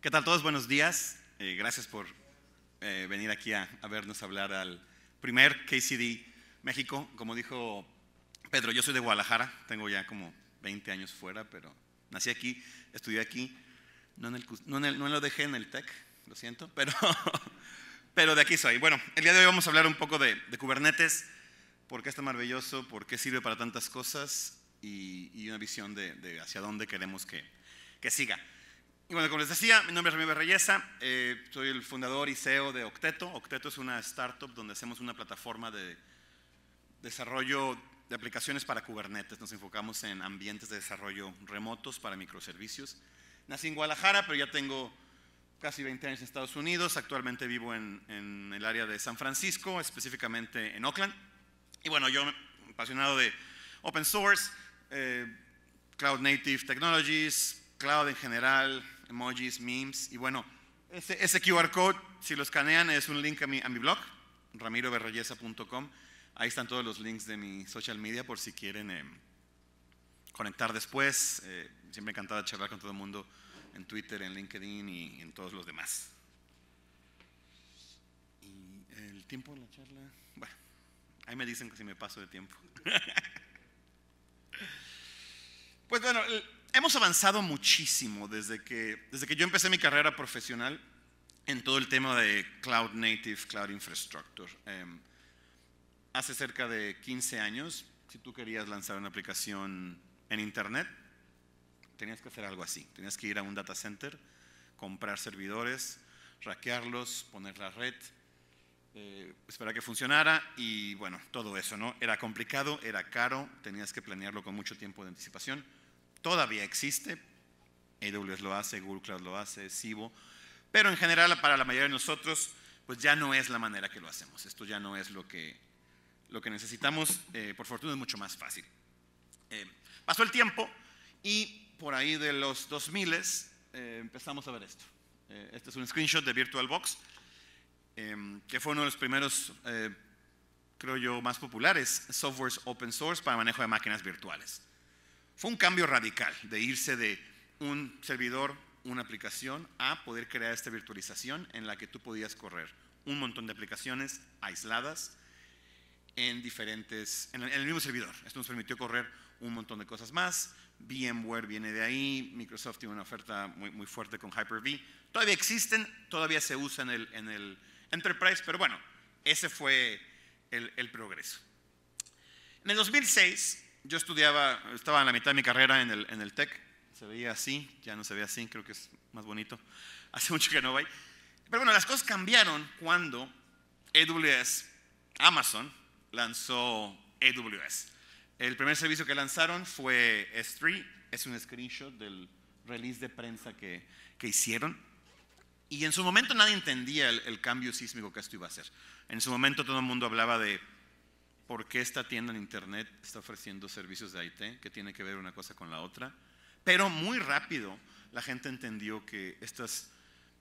¿Qué tal todos? Buenos días. Eh, gracias por eh, venir aquí a, vernos hablar al primer KCD México. Como dijo Pedro, yo soy de Guadalajara, tengo ya como 20 años fuera, pero nací aquí, estudié aquí. No, en el, no, en lo dejé en el TEC, lo siento, pero, pero de aquí soy. Bueno, el día de hoy vamos a hablar un poco de, Kubernetes, por qué está maravilloso, por qué sirve para tantas cosas y, una visión de, de, hacia dónde queremos que, que siga bueno, como les decía, mi nombre es Ramiro Reyesa, eh, soy el fundador y CEO de Octeto. Octeto es una startup donde hacemos una plataforma de desarrollo de aplicaciones para Kubernetes. Nos enfocamos en ambientes de desarrollo remotos para microservicios. Nací en Guadalajara, pero ya tengo casi 20 años en Estados Unidos. Actualmente vivo en, el área de San Francisco, específicamente en Oakland. Y bueno, yo apasionado de open source, eh, cloud native technologies, cloud en general, emojis, memes. Y bueno, ese, QR code, si lo escanean, es un link a mi, a mi blog, ramiroberreyesa.com, Ahí están todos los links de mi social media por si quieren eh, conectar después. Eh, siempre encantada de charlar con todo el mundo en Twitter, en LinkedIn y en todos los demás. ¿Y el tiempo de la charla? Bueno, ahí me dicen que si me paso de tiempo. pues bueno, el, hemos avanzado muchísimo desde que, desde que yo empecé mi carrera profesional en todo el tema de Cloud Native, Cloud Infrastructure. Em, hace cerca de 15 años, si tú querías lanzar una aplicación en Internet, tenías que hacer algo así. Tenías que ir a un data center, comprar servidores, raquearlos, poner la red, eh, esperar que funcionara y bueno, todo eso, ¿no? Era complicado, era caro, tenías que planearlo con mucho tiempo de anticipación. Todavía existe, AWS lo hace, Google Cloud lo hace, Sibo, pero en general para la mayoría de nosotros pues ya no es la manera que lo hacemos, esto ya no es lo que, lo que necesitamos, eh, por fortuna es mucho más fácil. Eh, pasó el tiempo y por ahí de los 2000 eh, empezamos a ver esto. este es un screenshot de VirtualBox, em, que fue uno de los primeros, creo yo, más populares softwares open source para manejo de máquinas virtuales. Fue un cambio radical de irse de un servidor, una aplicación, a poder crear esta virtualización en la que tú podías correr un montón de aplicaciones aisladas en diferentes, en el mismo servidor. Esto nos permitió correr un montón de cosas más. VMware viene de ahí, Microsoft tiene una oferta muy, muy fuerte con Hyper-V. Todavía existen, todavía se usa en el, Enterprise, pero bueno, ese fue el, el, progreso. En el 2006 yo estudiaba, estaba en la mitad de mi carrera en el, en el TEC, se veía así, ya no se ve así, creo que es más bonito, hace mucho que no voy. Pero bueno, las cosas cambiaron cuando AWS, Amazon, lanzó AWS. El primer servicio que lanzaron fue S3, es un screenshot del release de prensa que, que hicieron. Y en su momento nadie entendía el, el cambio sísmico que esto iba a hacer. En su momento todo el mundo hablaba de por qué esta tienda en internet está ofreciendo servicios de IT, que tiene que ver una cosa con la otra. Pero muy rápido la gente entendió que estas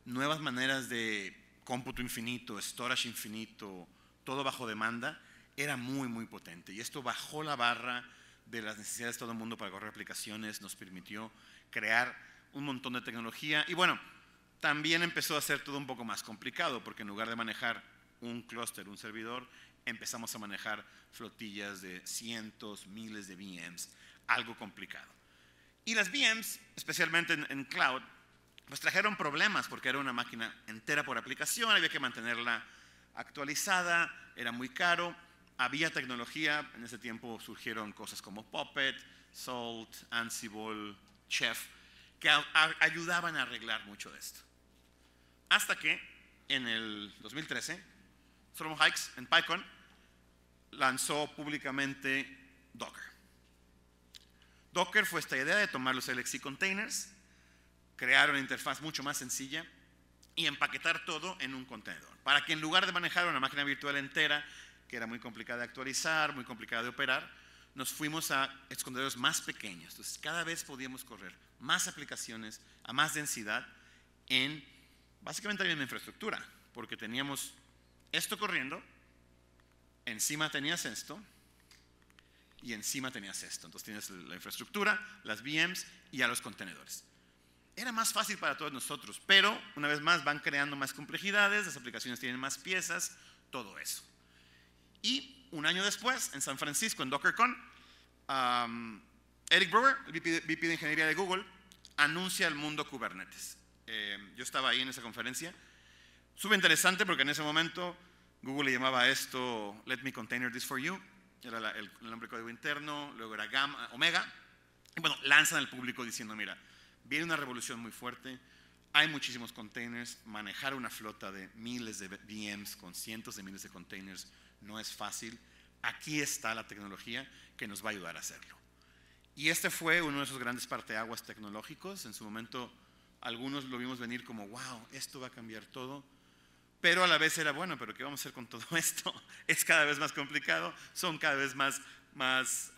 nuevas maneras de cómputo infinito, storage infinito, todo bajo demanda, era muy, muy potente. Y esto bajó la barra de las necesidades de todo el mundo para correr aplicaciones, nos permitió crear un montón de tecnología. Y bueno, también empezó a ser todo un poco más complicado, porque en lugar de manejar un clúster, un servidor, empezamos a manejar flotillas de cientos, miles de VMs, algo complicado. Y las VMs, especialmente en, cloud, nos pues trajeron problemas porque era una máquina entera por aplicación, había que mantenerla actualizada, era muy caro, había tecnología, en ese tiempo surgieron cosas como Puppet, Salt, Ansible, Chef, que ayudaban a arreglar mucho de esto. Hasta que en el 2013, From Hikes en PyCon lanzó públicamente Docker. Docker fue esta idea de tomar los LXC containers, crear una interfaz mucho más sencilla y empaquetar todo en un contenedor. Para que en lugar de manejar una máquina virtual entera, que era muy complicada de actualizar, muy complicada de operar, nos fuimos a esconderos más pequeños. Entonces, cada vez podíamos correr más aplicaciones a más densidad en básicamente la misma infraestructura, porque teníamos esto corriendo encima tenías esto y encima tenías esto. Entonces tienes la infraestructura, las VMs y a los contenedores. Era más fácil para todos nosotros, pero una vez más van creando más complejidades, las aplicaciones tienen más piezas, todo eso. Y un año después, en San Francisco, en DockerCon, Eric Brewer, el VP de Ingeniería de Google, anuncia el mundo Kubernetes. Eh, yo estaba ahí en esa conferencia. Súper interesante porque en ese momento Google le llamaba esto Let Me Container This For You, era el, nombre de código interno, luego era Gamma, eh, Omega, y bueno, lanzan al público diciendo, mira, viene una revolución muy fuerte, hay muchísimos containers, manejar una flota de miles de VMs con cientos de miles de containers no es fácil, aquí está la tecnología que nos va a ayudar a hacerlo. Y este fue uno de esos grandes parteaguas tecnológicos, en su momento algunos lo vimos venir como, wow, esto va a cambiar todo pero a la vez era bueno, pero ¿qué vamos a hacer con todo esto? Es cada vez más complicado, son cada vez más, más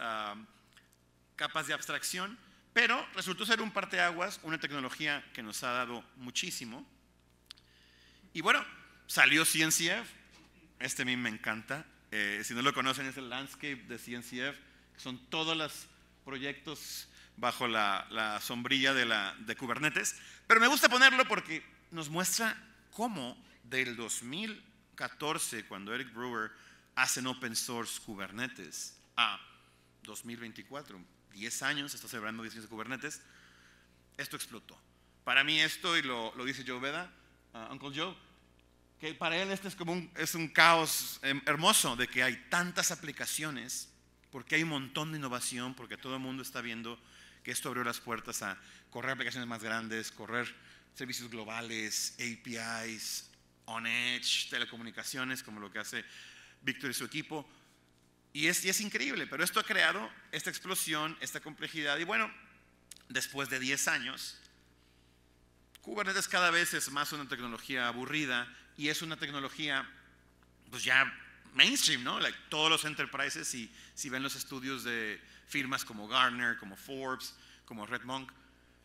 capas de abstracción, pero resultó ser un parteaguas, una tecnología que nos ha dado muchísimo. Y bueno, salió CNCF, este a mí me encanta, eh, si no lo conocen es el landscape de CNCF, que son todos los proyectos bajo la, sombrilla de Kubernetes, pero me gusta ponerlo porque nos muestra cómo del 2014, cuando Eric Brewer hace en open source Kubernetes, a 2024, 10 años, está celebrando 10 años de Kubernetes, esto explotó. Para mí esto, y lo, dice Joe Veda, uh, Uncle Joe, que para él este es como un, es un caos em, hermoso de que hay tantas aplicaciones, porque hay un montón de innovación, porque todo el mundo está viendo que esto abrió las puertas a correr aplicaciones más grandes, correr servicios globales, APIs, edge, telecomunicaciones, como lo que hace Víctor y su equipo. Y es, increíble, pero esto ha creado esta explosión, esta complejidad. Y bueno, después de 10 años, Kubernetes cada vez es más una tecnología aburrida y es una tecnología, pues ya mainstream, ¿no? Like, todos los enterprises, si, si ven los estudios de firmas como Gartner, como Forbes, como Red Monk,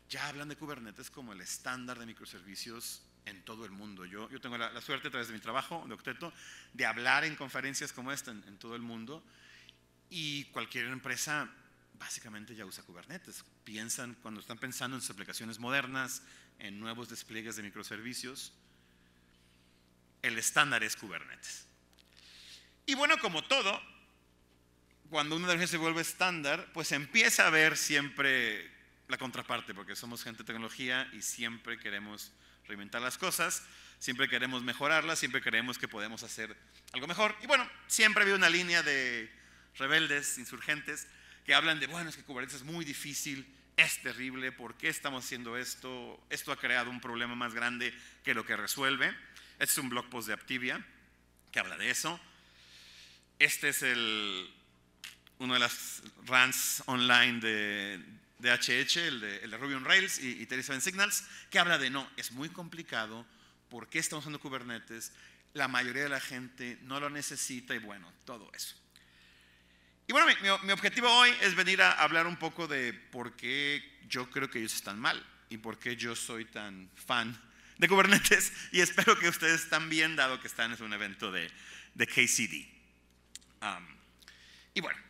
ya hablan de Kubernetes como el estándar de microservicios en todo el mundo. Yo, yo tengo la, suerte a través de mi trabajo de octeto de hablar en conferencias como esta en, todo el mundo y cualquier empresa básicamente ya usa Kubernetes. Piensan, cuando están pensando en sus aplicaciones modernas, en nuevos despliegues de microservicios, el estándar es Kubernetes. Y bueno, como todo, cuando una tecnología se vuelve estándar, pues empieza a ver siempre la contraparte, porque somos gente de tecnología y siempre queremos reinventar las cosas, siempre queremos mejorarlas, siempre creemos que podemos hacer algo mejor. Y bueno, siempre había una línea de rebeldes, insurgentes, que hablan de, bueno, es que Kubernetes es muy difícil, es terrible, ¿por qué estamos haciendo esto? Esto ha creado un problema más grande que lo que resuelve. Este es un blog post de Aptivia que habla de eso. Este es el, uno de las runs online de, de HH, el de, el Ruby on Rails y, y Teresa Signals, que habla de no, es muy complicado, ¿por qué estamos usando Kubernetes? La mayoría de la gente no lo necesita y bueno, todo eso. Y bueno, mi, mi, objetivo hoy es venir a hablar un poco de por qué yo creo que ellos están mal y por qué yo soy tan fan de Kubernetes y espero que ustedes también, dado que están en un evento de, de KCD. y bueno,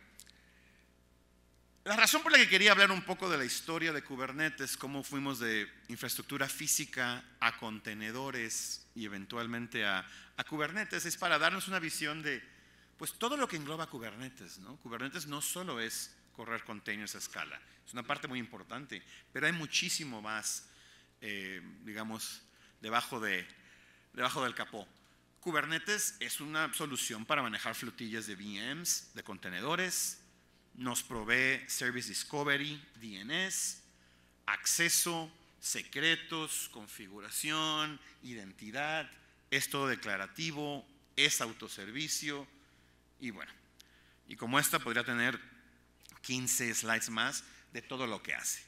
la razón por la que quería hablar un poco de la historia de Kubernetes, cómo fuimos de infraestructura física a contenedores y eventualmente a, Kubernetes, es para darnos una visión de pues, todo lo que engloba Kubernetes. ¿no? Kubernetes no solo es correr containers a escala, es una parte muy importante, pero hay muchísimo más, eh, digamos, debajo, de, debajo del capó. Kubernetes es una solución para manejar flotillas de VMs, de contenedores, nos provee Service Discovery, DNS, acceso, secretos, configuración, identidad, es todo declarativo, es autoservicio y bueno. Y como esta podría tener 15 slides más de todo lo que hace.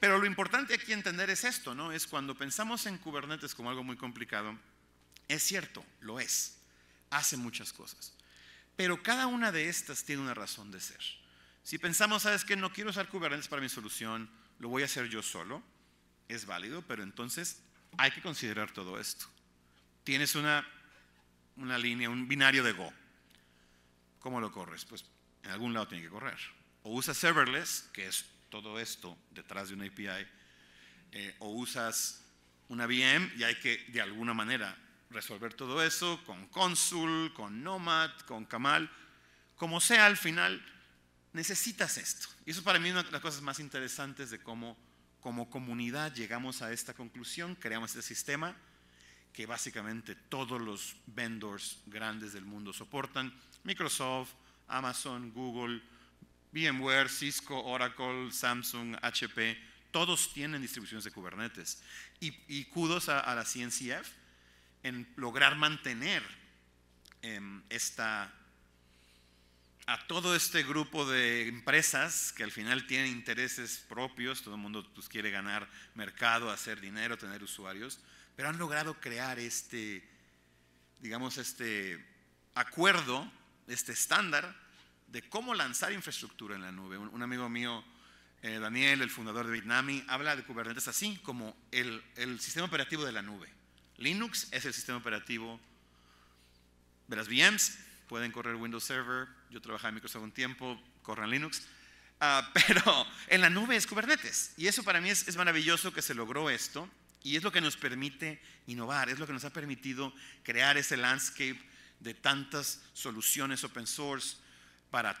Pero lo importante aquí entender es esto, ¿no? Es cuando pensamos en Kubernetes como algo muy complicado, es cierto, lo es, hace muchas cosas. Pero cada una de estas tiene una razón de ser. Si pensamos, sabes que no quiero usar Kubernetes para mi solución, lo voy a hacer yo solo, es válido, pero entonces hay que considerar todo esto. Tienes una, una línea, un binario de Go. ¿Cómo lo corres? Pues en algún lado tiene que correr. O usas serverless, que es todo esto detrás de una API, eh, o usas una VM y hay que de alguna manera resolver todo eso con Consul, con Nomad, con Kamal. Como sea, al final necesitas esto. Y eso para mí una de las cosas más interesantes de cómo como comunidad llegamos a esta conclusión, creamos este sistema que básicamente todos los vendors grandes del mundo soportan, Microsoft, Amazon, Google, VMware, Cisco, Oracle, Samsung, HP, todos tienen distribuciones de Kubernetes. Y, kudos a, la CNCF en lograr mantener em, esta a todo este grupo de empresas que al final tienen intereses propios, todo el mundo pues, quiere ganar mercado, hacer dinero, tener usuarios, pero han logrado crear este, digamos, este acuerdo, este estándar de cómo lanzar infraestructura en la nube. Un, amigo mío, eh, Daniel, el fundador de Bitnami, habla de Kubernetes así como el, el sistema operativo de la nube. Linux es el sistema operativo de las VMs pueden correr Windows Server, yo trabajaba en Microsoft un tiempo, corran Linux, ah, pero en la nube es Kubernetes. Y eso para mí es, maravilloso que se logró esto y es lo que nos permite innovar, es lo que nos ha permitido crear ese landscape de tantas soluciones open source para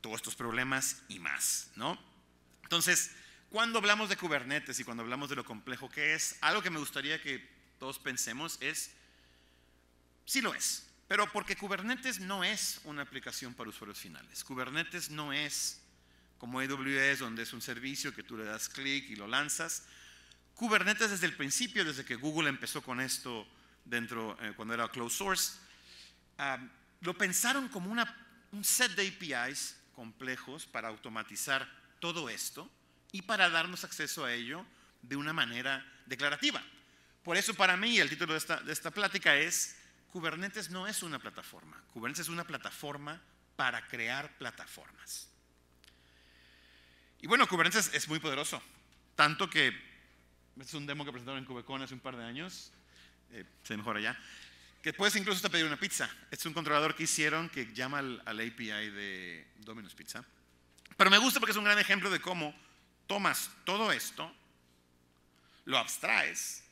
todos estos problemas y más, ¿no? Entonces, cuando hablamos de Kubernetes y cuando hablamos de lo complejo que es, algo que me gustaría que todos pensemos es, sí lo es, pero porque Kubernetes no es una aplicación para usuarios finales. Kubernetes no es como AWS, donde es un servicio que tú le das clic y lo lanzas. Kubernetes desde el principio, desde que Google empezó con esto dentro, eh, cuando era closed source, ah, lo pensaron como una, un set de APIs complejos para automatizar todo esto y para darnos acceso a ello de una manera declarativa. Por eso para mí el título de esta, de esta plática es Kubernetes no es una plataforma. Kubernetes es una plataforma para crear plataformas. Y bueno, Kubernetes es muy poderoso. Tanto que, es un demo que presentaron en KubeCon hace un par de años, eh, se mejora ya, que puedes incluso hasta pedir una pizza. Es un controlador que hicieron que llama al, al API de Domino's Pizza. Pero me gusta porque es un gran ejemplo de cómo tomas todo esto, lo abstraes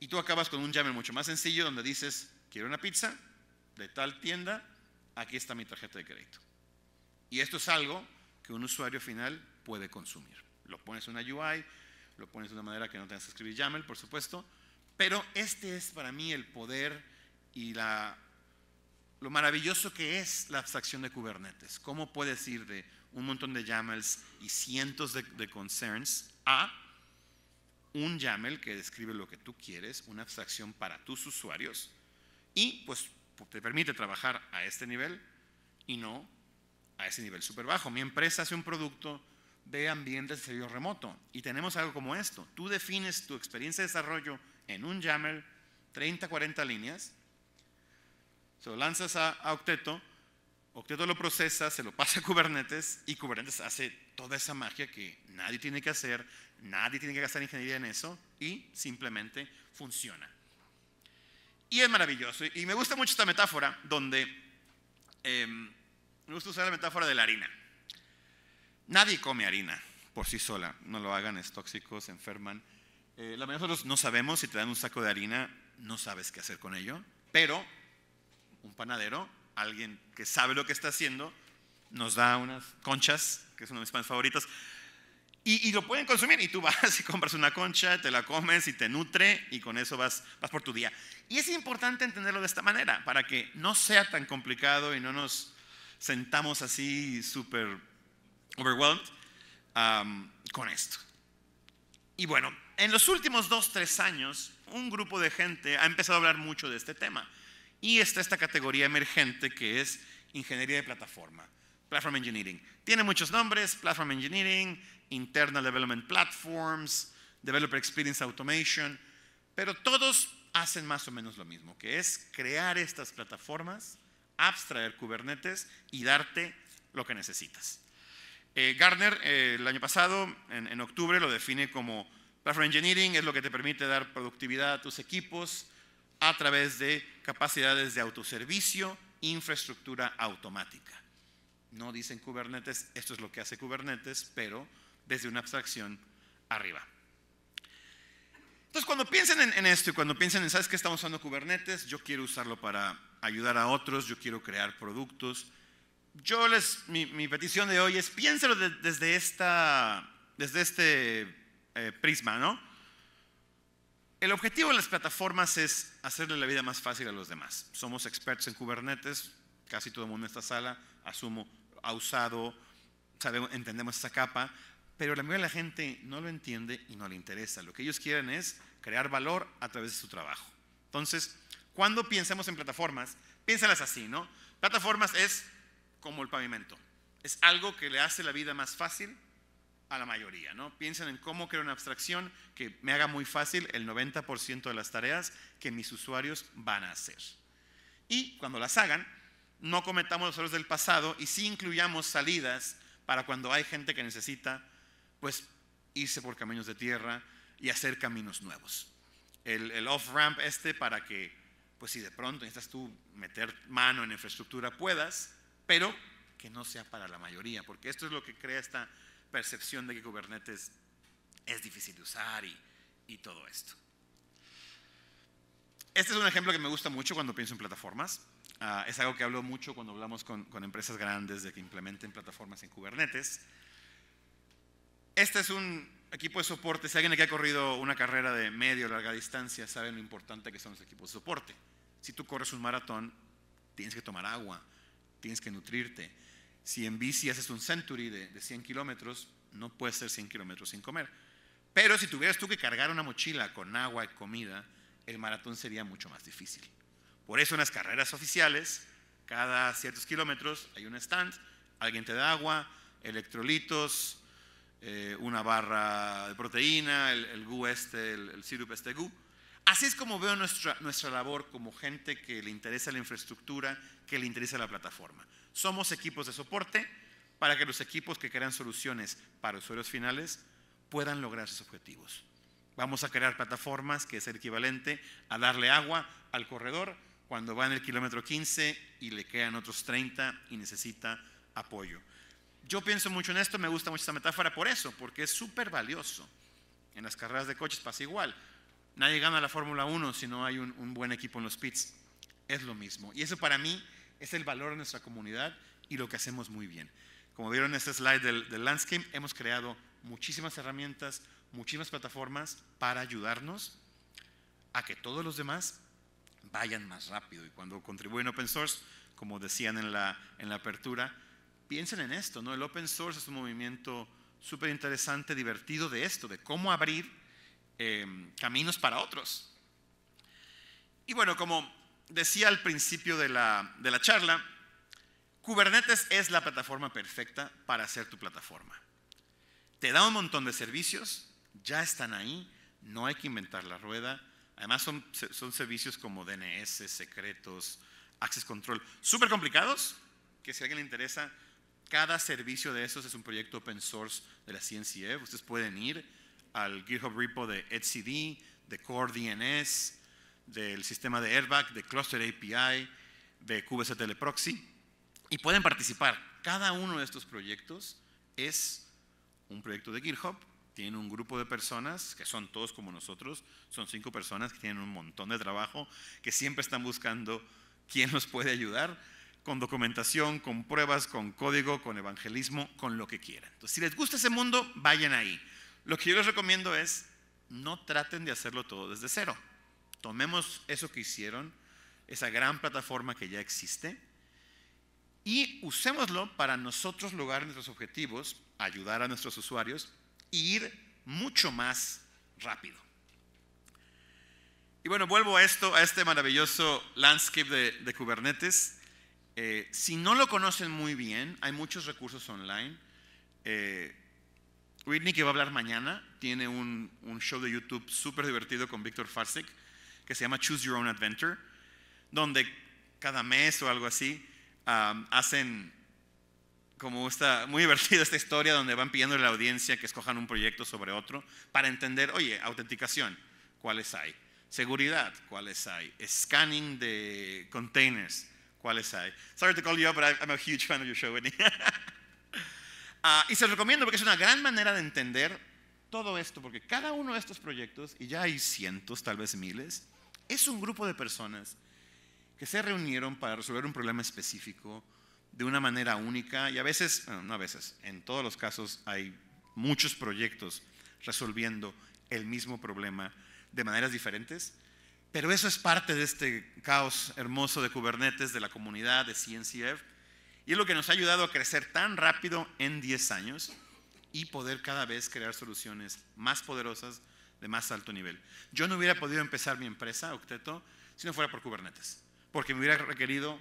y tú acabas con un YAML mucho más sencillo donde dices, quiero una pizza de tal tienda, aquí está mi tarjeta de crédito. Y esto es algo que un usuario final puede consumir. Lo pones en una UI, lo pones de una manera que no tengas que escribir YAML, por supuesto, pero este es para mí el poder y la, lo maravilloso que es la abstracción de Kubernetes. ¿Cómo puedes ir de un montón de YAMLs y cientos de, de concerns a un YAML que describe lo que tú quieres, una abstracción para tus usuarios y pues te permite trabajar a este nivel y no a ese nivel súper bajo. Mi empresa hace un producto de ambiente de servidor remoto y tenemos algo como esto. Tú defines tu experiencia de desarrollo en un YAML, 30, 40 líneas, se lo lanzas a Octeto todo lo procesa, se lo pasa a Kubernetes y Kubernetes hace toda esa magia que nadie tiene que hacer, nadie tiene que gastar ingeniería en eso y simplemente funciona. Y es maravilloso. Y me gusta mucho esta metáfora donde em, me gusta usar la metáfora de la harina. Nadie come harina por sí sola. No lo hagan, es tóxico, se enferman. Eh, la mayoría de nosotros no sabemos si te dan un saco de harina, no sabes qué hacer con ello. Pero un panadero alguien que sabe lo que está haciendo, nos da unas conchas, que es uno de mis panes favoritos, y, lo pueden consumir. Y tú vas y compras una concha, te la comes y te nutre, y con eso vas, vas por tu día. Y es importante entenderlo de esta manera, para que no sea tan complicado y no nos sentamos así súper overwhelmed con esto. Y bueno, en los últimos dos, tres años, un grupo de gente ha empezado a hablar mucho de este tema. Y está esta categoría emergente que es ingeniería de plataforma, Platform Engineering. Tiene muchos nombres, Platform Engineering, Internal Development Platforms, Developer Experience Automation, pero todos hacen más o menos lo mismo, que es crear estas plataformas, abstraer Kubernetes y darte lo que necesitas. Eh, Gartner eh, el año pasado, en octubre, lo define como Platform Engineering, es lo que te permite dar productividad a tus equipos, a través de capacidades de autoservicio, infraestructura automática. No dicen Kubernetes, esto es lo que hace Kubernetes, pero desde una abstracción arriba. Entonces, cuando piensen en, esto y cuando piensen en, ¿sabes que estamos usando Kubernetes? Yo quiero usarlo para ayudar a otros, yo quiero crear productos. Yo les, mi, petición de hoy es piénselo desde, esta, desde este eh, prisma, ¿no? El objetivo de las plataformas es hacerle la vida más fácil a los demás. Somos expertos en Kubernetes, casi todo el mundo en esta sala, asumo, ha usado, entendemos esa capa, pero la mayoría de la gente no lo entiende y no le interesa. Lo que ellos quieren es crear valor a través de su trabajo. Entonces, cuando pensemos en plataformas, piénselas así, ¿no? Plataformas es como el pavimento. Es algo que le hace la vida más fácil a la mayoría, ¿no? Piensen en cómo crear una abstracción que me haga muy fácil el 90% de las tareas que mis usuarios van a hacer. Y cuando las hagan, no cometamos los errores del pasado y sí incluyamos salidas para cuando hay gente que necesita, pues, irse por caminos de tierra y hacer caminos nuevos. El, off-ramp este para que, pues, si de pronto necesitas tú meter mano en infraestructura, puedas, pero que no sea para la mayoría, porque esto es lo que crea esta percepción de que Kubernetes es difícil de usar y, todo esto. Este es un ejemplo que me gusta mucho cuando pienso en plataformas. Ah, es algo que hablo mucho cuando hablamos con, empresas grandes de que implementen plataformas en Kubernetes. Este es un equipo de soporte. Si alguien aquí ha corrido una carrera de medio o larga distancia, sabe lo importante que son los equipos de soporte. Si tú corres un maratón, tienes que tomar agua, tienes que nutrirte. Si en bici haces un century de, 100 kilómetros, no puedes hacer 100 kilómetros sin comer. Pero si tuvieras tú que cargar una mochila con agua y comida, el maratón sería mucho más difícil. Por eso en las carreras oficiales, cada ciertos kilómetros hay un stand, alguien te da agua, electrolitos, eh, una barra de proteína, el, el, este, el, sirup este goo, Así es como veo nuestra, labor como gente que le interesa la infraestructura, que le interesa la plataforma. Somos equipos de soporte para que los equipos que crean soluciones para usuarios finales puedan lograr sus objetivos. Vamos a crear plataformas que es el equivalente a darle agua al corredor cuando va en el kilómetro 15 y le quedan otros 30 y necesita apoyo. Yo pienso mucho en esto, me gusta mucho esta metáfora por eso, porque es súper valioso. En las carreras de coches pasa igual Nadie gana la Fórmula 1 si no hay un, buen equipo en los pits. Es lo mismo. Y eso para mí es el valor de nuestra comunidad y lo que hacemos muy bien. Como vieron en este slide del, landscape, hemos creado muchísimas herramientas, muchísimas plataformas para ayudarnos a que todos los demás vayan más rápido. Y cuando contribuyen open source, como decían en la, en la apertura, piensen en esto, ¿no? El open source es un movimiento súper interesante, divertido de esto, de cómo abrir Em, caminos para otros. Y bueno, como decía al principio de la, de la charla, Kubernetes es la plataforma perfecta para hacer tu plataforma. Te da un montón de servicios, ya están ahí, no hay que inventar la rueda. Además son, son servicios como DNS, secretos, access control, súper complicados, que si a alguien le interesa, cada servicio de esos es un proyecto open source de la CNCF. Ustedes pueden ir, al GitHub repo de etcd, de Core DNS, del sistema de Airbag, de Cluster API, de kubectl proxy y pueden participar. Cada uno de estos proyectos es un proyecto de GitHub, tiene un grupo de personas que son todos como nosotros, son cinco personas que tienen un montón de trabajo, que siempre están buscando quién los puede ayudar con documentación, con pruebas, con código, con evangelismo, con lo que quieran. Entonces, si les gusta ese mundo, vayan ahí. Lo que yo les recomiendo es, no traten de hacerlo todo desde cero. Tomemos eso que hicieron, esa gran plataforma que ya existe, y usémoslo para nosotros lograr nuestros objetivos, ayudar a nuestros usuarios e ir mucho más rápido. Y bueno, vuelvo a esto, a este maravilloso landscape de, Kubernetes. Eh, si no lo conocen muy bien, hay muchos recursos online. Eh, Whitney, que va a hablar mañana, tiene un, show de YouTube súper divertido con Víctor Farsic que se llama Choose Your Own Adventure, donde cada mes o algo así hacen como está muy divertida esta historia donde van pidiendo a la audiencia que escojan un proyecto sobre otro para entender, oye, autenticación, ¿cuáles hay? Seguridad, ¿cuáles hay? Scanning de containers, ¿cuáles hay? Sorry to call you up, but I'm a huge fan of your show, Whitney. Ah, y se los recomiendo porque es una gran manera de entender todo esto, porque cada uno de estos proyectos, y ya hay cientos, tal vez miles, es un grupo de personas que se reunieron para resolver un problema específico de una manera única y a veces, no a veces, en todos los casos hay muchos proyectos resolviendo el mismo problema de maneras diferentes, pero eso es parte de este caos hermoso de Kubernetes, de la comunidad, de CNCF, y es lo que nos ha ayudado a crecer tan rápido en 10 años y poder cada vez crear soluciones más poderosas de más alto nivel. Yo no hubiera podido empezar mi empresa, Octeto, si no fuera por Kubernetes, porque me hubiera requerido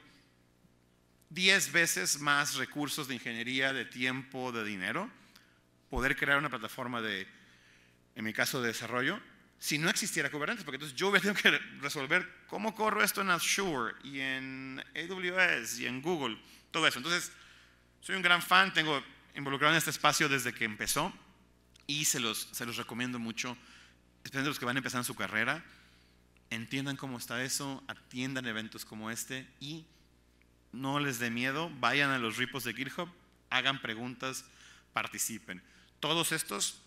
10 veces más recursos de ingeniería, de tiempo, de dinero, poder crear una plataforma de, en mi caso, de desarrollo, si no existiera Kubernetes, porque entonces yo hubiera tenido que resolver cómo corro esto en Azure y en AWS y en Google todo eso. Entonces, soy un gran fan, tengo involucrado en este espacio desde que empezó y se los, se los recomiendo mucho, especialmente los que van a empezar su carrera, entiendan cómo está eso, atiendan eventos como este y no les dé miedo, vayan a los repos de GitHub, hagan preguntas, participen. Todos estos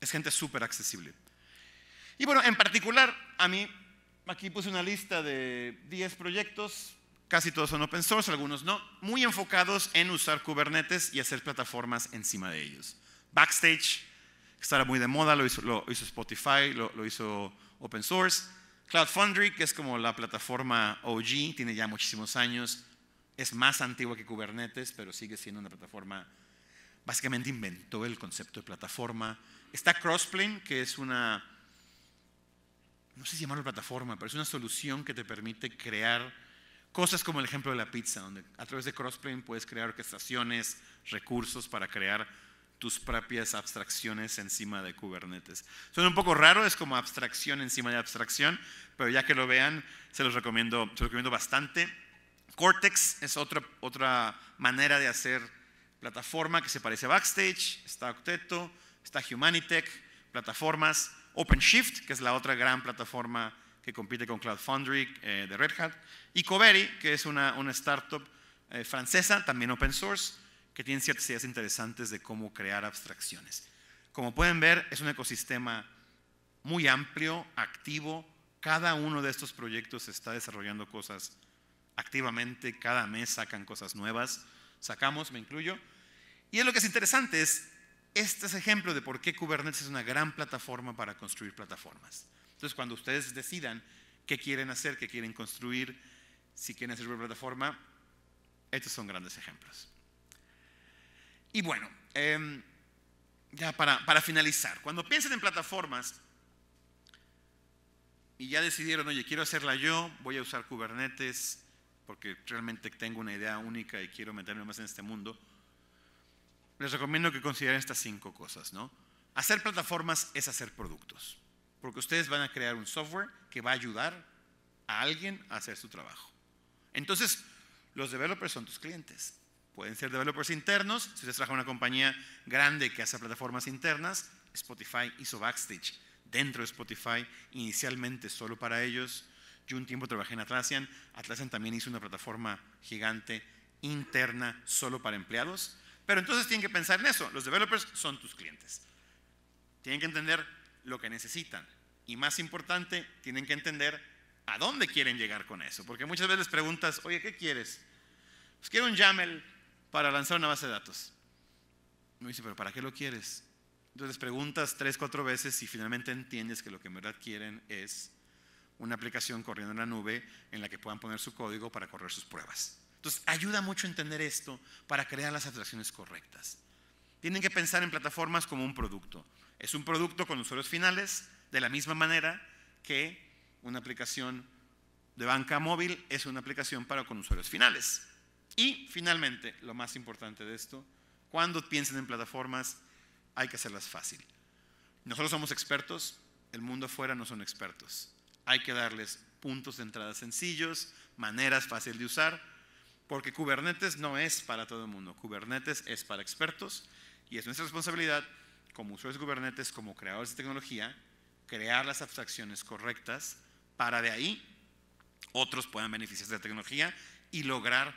es gente súper accesible. Y bueno, en particular, a mí aquí puse una lista de 10 proyectos, Casi todos son open source, algunos no. Muy enfocados en usar Kubernetes y hacer plataformas encima de ellos. Backstage, que estará muy de moda, lo hizo, Spotify, lo, lo, hizo open source. Cloud Foundry, que es como la plataforma OG, tiene ya muchísimos años. Es más antigua que Kubernetes, pero sigue siendo una plataforma. Básicamente inventó el concepto de plataforma. Está Crossplane, que es una. No sé si llamarlo plataforma, pero es una solución que te permite crear Cosas como el ejemplo de la pizza, donde a través de Crossplane puedes crear orquestaciones, recursos para crear tus propias abstracciones encima de Kubernetes. Suena un poco raro, es como abstracción encima de abstracción, pero ya que lo vean, se los recomiendo, se recomiendo bastante. Cortex es otra, otra manera de hacer plataforma que se parece a Backstage, está Octeto, está Humanitech, plataformas. OpenShift, que es la otra gran plataforma que compite con Cloud Foundry eh, de Red Hat, y Covery, que es una, startup eh, francesa, también open source, que tiene ciertas ideas interesantes de cómo crear abstracciones. Como pueden ver, es un ecosistema muy amplio, activo. Cada uno de estos proyectos está desarrollando cosas activamente, cada mes sacan cosas nuevas, sacamos, me incluyo. Y es lo que es interesante, es este es ejemplo de por qué Kubernetes es una gran plataforma para construir plataformas. Entonces, cuando ustedes decidan qué quieren hacer, qué quieren construir, si quieren hacer una plataforma, estos son grandes ejemplos. Y bueno, em, ya para, para finalizar, cuando piensen en plataformas, y ya decidieron, oye, quiero hacerla yo, voy a usar Kubernetes porque realmente tengo una idea única y quiero meterme más en este mundo, les recomiendo que consideren estas cinco cosas, ¿no? Hacer plataformas es hacer productos porque ustedes van a crear un software que va a ayudar a alguien a hacer su trabajo. Entonces, los developers son tus clientes. Pueden ser developers internos, si ustedes trabajan en una compañía grande que hace plataformas internas, Spotify hizo Backstage dentro de Spotify, inicialmente solo para ellos. Yo un tiempo trabajé en Atlassian, Atlassian también hizo una plataforma gigante interna solo para empleados, pero entonces tienen que pensar en eso, los developers son tus clientes. Tienen que entender lo que necesitan. Y más importante, tienen que entender a dónde quieren llegar con eso. Porque muchas veces les preguntas, oye, ¿qué quieres? Pues quiero un YAML para lanzar una base de datos. Me dice, pero ¿para qué lo quieres? Entonces les preguntas tres, cuatro veces y finalmente entiendes que lo que en verdad quieren es una aplicación corriendo en la nube en la que puedan poner su código para correr sus pruebas. Entonces, ayuda mucho entender esto para crear las atracciones correctas. Tienen que pensar en plataformas como un producto. Es un producto con usuarios finales, de la misma manera que una aplicación de banca móvil es una aplicación para con usuarios finales. Y finalmente, lo más importante de esto, cuando piensen en plataformas, hay que hacerlas fácil. Nosotros somos expertos, el mundo afuera no son expertos. Hay que darles puntos de entrada sencillos, maneras fáciles de usar, porque Kubernetes no es para todo el mundo. Kubernetes es para expertos y es nuestra responsabilidad como usuarios Kubernetes, como creadores de tecnología, crear las abstracciones correctas para de ahí otros puedan beneficiarse de la tecnología y lograr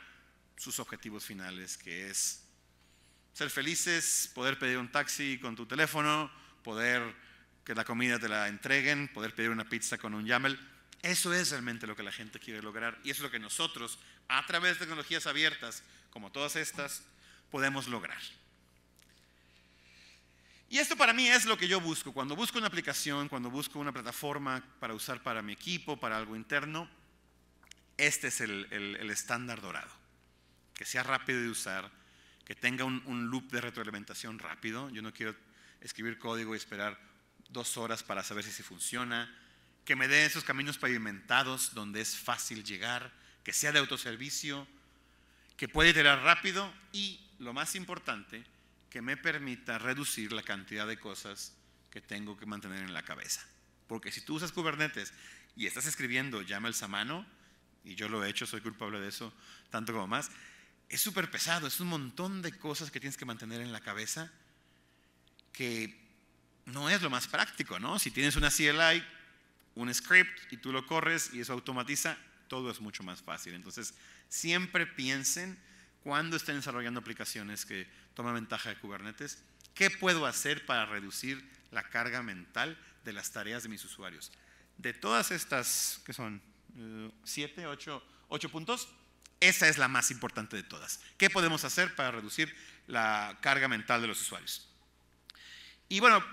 sus objetivos finales, que es ser felices, poder pedir un taxi con tu teléfono, poder que la comida te la entreguen, poder pedir una pizza con un YAML. Eso es realmente lo que la gente quiere lograr y es lo que nosotros, a través de tecnologías abiertas como todas estas, podemos lograr. Y esto para mí es lo que yo busco. Cuando busco una aplicación, cuando busco una plataforma para usar para mi equipo, para algo interno, este es el, estándar dorado. Que sea rápido de usar, que tenga un, loop de retroalimentación rápido. Yo no quiero escribir código y esperar dos horas para saber si funciona. Que me dé esos caminos pavimentados donde es fácil llegar. Que sea de autoservicio. Que puede iterar rápido. Y lo más importante que me permita reducir la cantidad de cosas que tengo que mantener en la cabeza. Porque si tú usas Kubernetes y estás escribiendo llama a mano, y yo lo he hecho, soy culpable de eso, tanto como más, es súper pesado, es un montón de cosas que tienes que mantener en la cabeza que no es lo más práctico, ¿no? Si tienes una CLI, un script y tú lo corres y eso automatiza, todo es mucho más fácil. Entonces, siempre piensen cuando estén desarrollando aplicaciones que toma ventaja de Kubernetes. ¿Qué puedo hacer para reducir la carga mental de las tareas de mis usuarios? De todas estas, que son eh, siete, ocho, puntos, esa es la más importante de todas. ¿Qué podemos hacer para reducir la carga mental de los usuarios? Y bueno,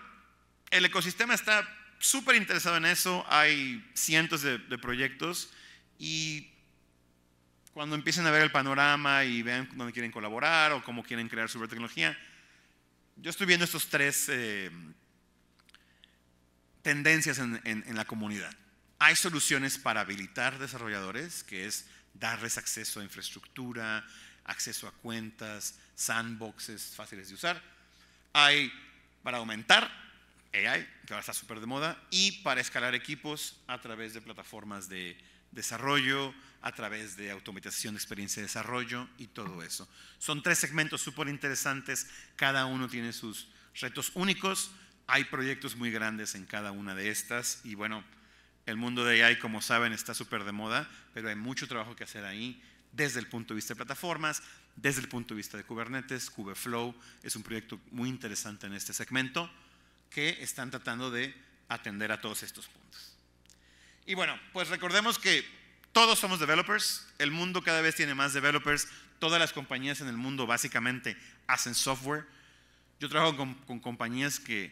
el ecosistema está súper interesado en eso, hay cientos de, de proyectos y cuando empiecen a ver el panorama y vean dónde quieren colaborar o cómo quieren crear su tecnología, yo estoy viendo estos tres eh, tendencias en, en la comunidad. Hay soluciones para habilitar desarrolladores, que es darles acceso a infraestructura, acceso a cuentas, sandboxes fáciles de usar. Hay para aumentar AI, que ahora está súper de moda, y para escalar equipos a través de plataformas de desarrollo, a través de automatización, experiencia de desarrollo y todo eso. Son tres segmentos súper interesantes, cada uno tiene sus retos únicos, hay proyectos muy grandes en cada una de estas y bueno, el mundo de AI, como saben, está súper de moda, pero hay mucho trabajo que hacer ahí desde el punto de vista de plataformas, desde el punto de vista de Kubernetes, Kubeflow es un proyecto muy interesante en este segmento que están tratando de atender a todos estos puntos. Y bueno, pues recordemos que todos somos developers, el mundo cada vez tiene más developers, todas las compañías en el mundo básicamente hacen software. Yo trabajo con, compañías que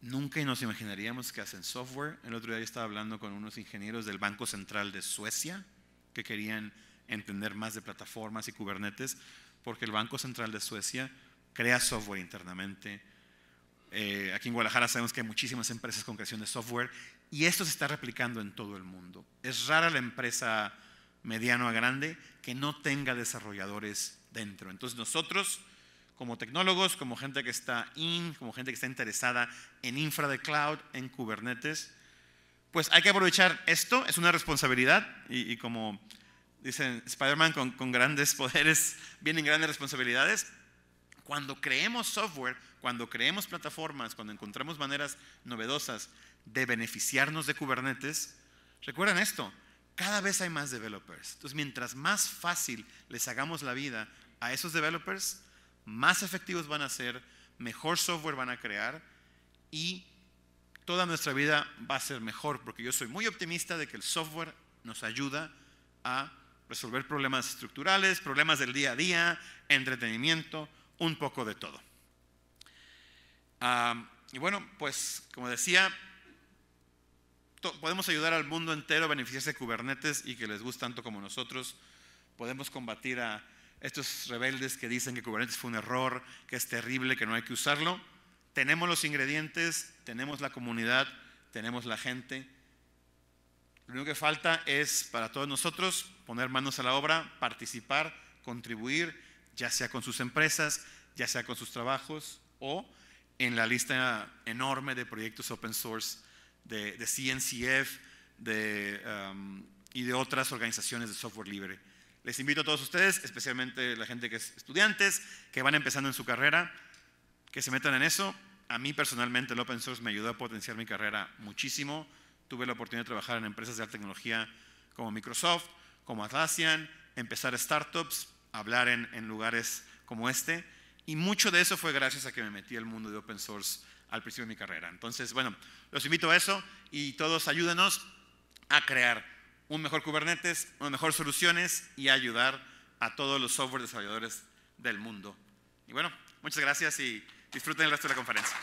nunca nos imaginaríamos que hacen software. El otro día estaba hablando con unos ingenieros del Banco Central de Suecia que querían entender más de plataformas y Kubernetes, porque el Banco Central de Suecia crea software internamente. Eh, aquí en Guadalajara sabemos que hay muchísimas empresas con creación de software. Y esto se está replicando en todo el mundo. Es rara la empresa mediano a grande que no tenga desarrolladores dentro. Entonces nosotros, como tecnólogos, como gente que está in, como gente que está interesada en infra de cloud, en Kubernetes, pues hay que aprovechar esto, es una responsabilidad y, como dicen Spider-Man, con, con grandes poderes vienen grandes responsabilidades. Cuando creemos software, cuando creemos plataformas, cuando encontramos maneras novedosas de beneficiarnos de Kubernetes, recuerden esto, cada vez hay más developers. Entonces, mientras más fácil les hagamos la vida a esos developers, más efectivos van a ser, mejor software van a crear y toda nuestra vida va a ser mejor, porque yo soy muy optimista de que el software nos ayuda a resolver problemas estructurales, problemas del día a día, entretenimiento, un poco de todo. Ah, y bueno, pues como decía, podemos ayudar al mundo entero a beneficiarse de Kubernetes y que les gusta tanto como nosotros. Podemos combatir a estos rebeldes que dicen que Kubernetes fue un error, que es terrible, que no hay que usarlo. Tenemos los ingredientes, tenemos la comunidad, tenemos la gente. Lo único que falta es para todos nosotros poner manos a la obra, participar, contribuir, ya sea con sus empresas, ya sea con sus trabajos o en la lista enorme de proyectos open source de, de CNCF um, y de otras organizaciones de software libre. Les invito a todos ustedes, especialmente la gente que es estudiantes, que van empezando en su carrera, que se metan en eso. A mí personalmente el open source me ayudó a potenciar mi carrera muchísimo. Tuve la oportunidad de trabajar en empresas de alta tecnología como Microsoft, como Atlassian, empezar startups, hablar en, en lugares como este. Y mucho de eso fue gracias a que me metí al mundo de open source al principio de mi carrera. Entonces, bueno, los invito a eso y todos ayúdenos a crear un mejor Kubernetes, unas mejores soluciones y ayudar a todos los software desarrolladores del mundo. Y bueno, muchas gracias y disfruten el resto de la conferencia.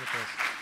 Gracias.